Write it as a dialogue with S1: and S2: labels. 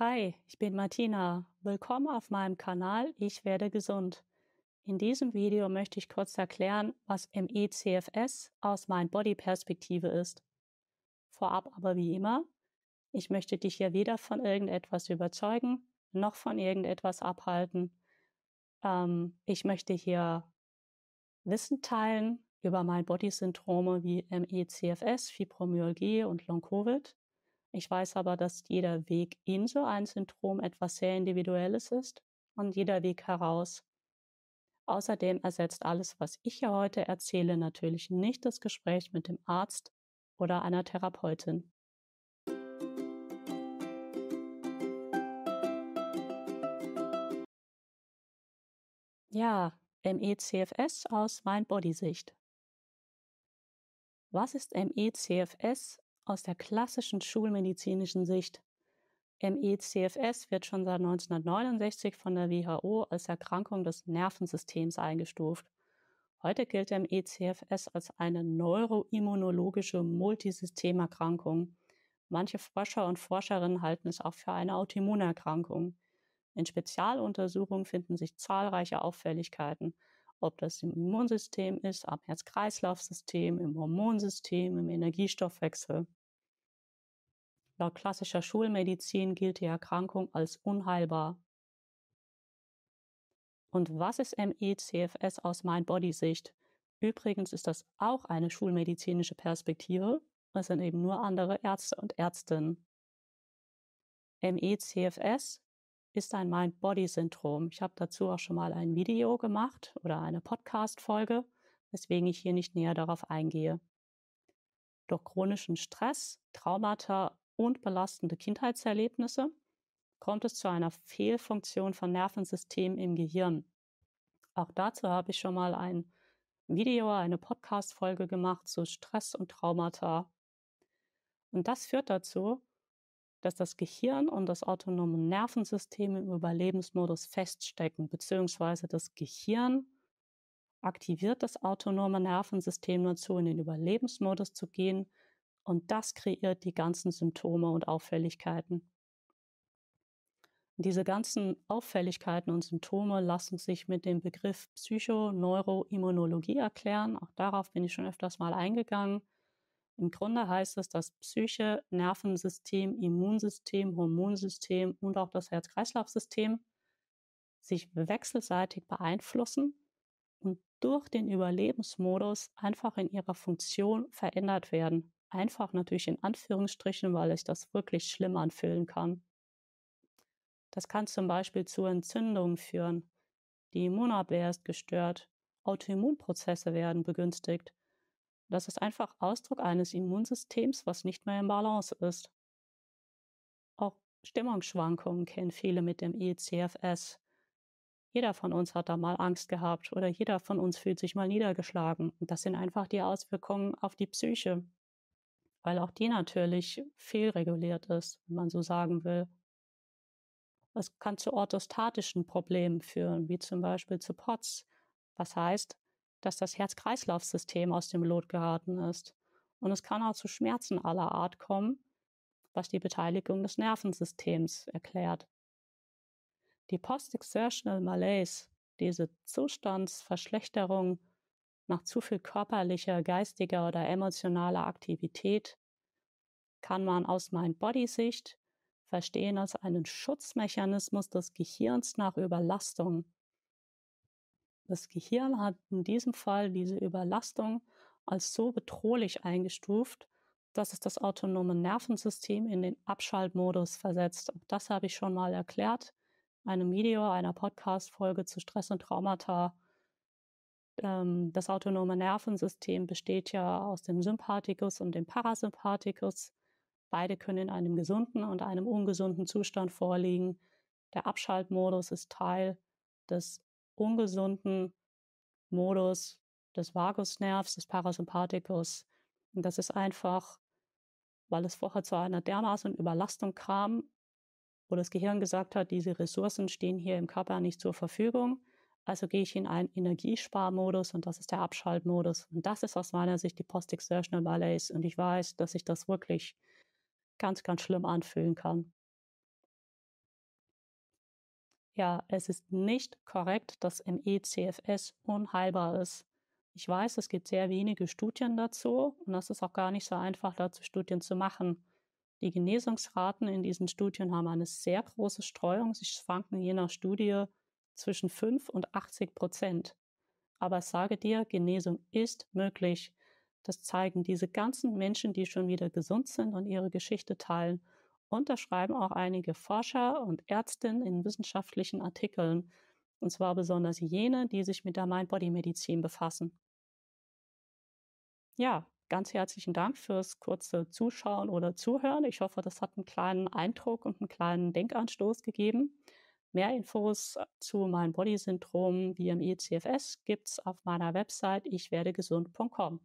S1: Hi, ich bin Martina. Willkommen auf meinem Kanal Ich werde gesund. In diesem Video möchte ich kurz erklären, was MECFS aus meiner Body-Perspektive ist. Vorab aber wie immer, ich möchte dich hier weder von irgendetwas überzeugen, noch von irgendetwas abhalten. Ähm, ich möchte hier Wissen teilen über mein Body-Syndrome wie MECFS, Fibromyalgie und Long-Covid ich weiß aber, dass jeder Weg in so ein Syndrom etwas sehr Individuelles ist und jeder Weg heraus. Außerdem ersetzt alles, was ich hier heute erzähle, natürlich nicht das Gespräch mit dem Arzt oder einer Therapeutin. Ja, MECFS aus Mind-Body-Sicht. Was ist MECFS aus der klassischen schulmedizinischen Sicht. MECFS wird schon seit 1969 von der WHO als Erkrankung des Nervensystems eingestuft. Heute gilt MECFS als eine neuroimmunologische Multisystemerkrankung. Manche Forscher und Forscherinnen halten es auch für eine Autoimmunerkrankung. In Spezialuntersuchungen finden sich zahlreiche Auffälligkeiten, ob das im Immunsystem ist, am Herz-Kreislauf-System, im Hormonsystem, im Energiestoffwechsel. Laut klassischer Schulmedizin gilt die Erkrankung als unheilbar. Und was ist ME-CFS aus Mind-Body-Sicht? Übrigens ist das auch eine schulmedizinische Perspektive. Es sind eben nur andere Ärzte und Ärztinnen. ME-CFS ist ein Mind-Body-Syndrom. Ich habe dazu auch schon mal ein Video gemacht oder eine Podcast-Folge, weswegen ich hier nicht näher darauf eingehe. Durch chronischen Stress, Traumata und belastende Kindheitserlebnisse kommt es zu einer Fehlfunktion von Nervensystemen im Gehirn. Auch dazu habe ich schon mal ein Video, eine Podcast-Folge gemacht zu Stress und Traumata. Und das führt dazu, dass das Gehirn und das autonome Nervensystem im Überlebensmodus feststecken, beziehungsweise das Gehirn aktiviert das autonome Nervensystem dazu, in den Überlebensmodus zu gehen und das kreiert die ganzen Symptome und Auffälligkeiten. Diese ganzen Auffälligkeiten und Symptome lassen sich mit dem Begriff Psychoneuroimmunologie erklären. Auch darauf bin ich schon öfters mal eingegangen. Im Grunde heißt es, dass Psyche, Nervensystem, Immunsystem, Hormonsystem und auch das Herz-Kreislauf-System sich wechselseitig beeinflussen und durch den Überlebensmodus einfach in ihrer Funktion verändert werden. Einfach natürlich in Anführungsstrichen, weil ich das wirklich schlimm anfühlen kann. Das kann zum Beispiel zu Entzündungen führen. Die Immunabwehr ist gestört. Autoimmunprozesse werden begünstigt. Das ist einfach Ausdruck eines Immunsystems, was nicht mehr im Balance ist. Auch Stimmungsschwankungen kennen viele mit dem ICFS. Jeder von uns hat da mal Angst gehabt oder jeder von uns fühlt sich mal niedergeschlagen. das sind einfach die Auswirkungen auf die Psyche, weil auch die natürlich fehlreguliert ist, wenn man so sagen will. Es kann zu orthostatischen Problemen führen, wie zum Beispiel zu POTS, was heißt, dass das Herz-Kreislauf-System aus dem Lot geraten ist. Und es kann auch zu Schmerzen aller Art kommen, was die Beteiligung des Nervensystems erklärt. Die Post-Exertional Malaise, diese Zustandsverschlechterung nach zu viel körperlicher, geistiger oder emotionaler Aktivität, kann man aus Mind-Body-Sicht verstehen als einen Schutzmechanismus des Gehirns nach Überlastung. Das Gehirn hat in diesem Fall diese Überlastung als so bedrohlich eingestuft, dass es das autonome Nervensystem in den Abschaltmodus versetzt. das habe ich schon mal erklärt, in einem Video, einer Podcast-Folge zu Stress und Traumata. Ähm, das autonome Nervensystem besteht ja aus dem Sympathikus und dem Parasympathikus. Beide können in einem gesunden und einem ungesunden Zustand vorliegen. Der Abschaltmodus ist Teil des ungesunden Modus des Vagusnervs, des Parasympathikus. Und das ist einfach, weil es vorher zu einer dermaßen Überlastung kam, wo das Gehirn gesagt hat, diese Ressourcen stehen hier im Körper nicht zur Verfügung. Also gehe ich in einen Energiesparmodus und das ist der Abschaltmodus. Und das ist aus meiner Sicht die Post-Exertional Malaise. Und ich weiß, dass ich das wirklich ganz, ganz schlimm anfühlen kann. Ja, es ist nicht korrekt, dass ME-CFS unheilbar ist. Ich weiß, es gibt sehr wenige Studien dazu und das ist auch gar nicht so einfach, dazu Studien zu machen. Die Genesungsraten in diesen Studien haben eine sehr große Streuung. Sie schwanken je nach Studie zwischen 5 und 80 Prozent. Aber ich sage dir, Genesung ist möglich. Das zeigen diese ganzen Menschen, die schon wieder gesund sind und ihre Geschichte teilen. Und das schreiben auch einige Forscher und Ärztinnen in wissenschaftlichen Artikeln, und zwar besonders jene, die sich mit der Mind-Body-Medizin befassen. Ja, ganz herzlichen Dank fürs kurze Zuschauen oder Zuhören. Ich hoffe, das hat einen kleinen Eindruck und einen kleinen Denkanstoß gegeben. Mehr Infos äh, zu mind Body-Syndrom bmi e gibt es auf meiner Website ichwerdegesund.com.